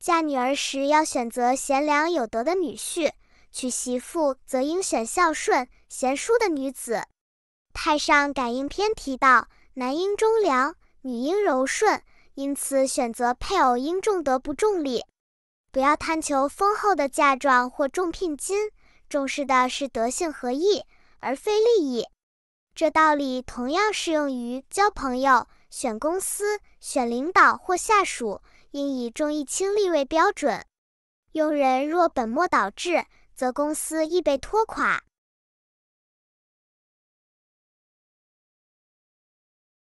嫁女儿时要选择贤良有德的女婿，娶媳妇则应选孝顺贤淑的女子。《太上感应篇》提到，男应忠良，女应柔顺，因此选择配偶应重德不重利，不要贪求丰厚的嫁妆或重聘金，重视的是德性合意而非利益。这道理同样适用于交朋友。选公司、选领导或下属，应以重义轻利为标准。用人若本末倒置，则公司易被拖垮。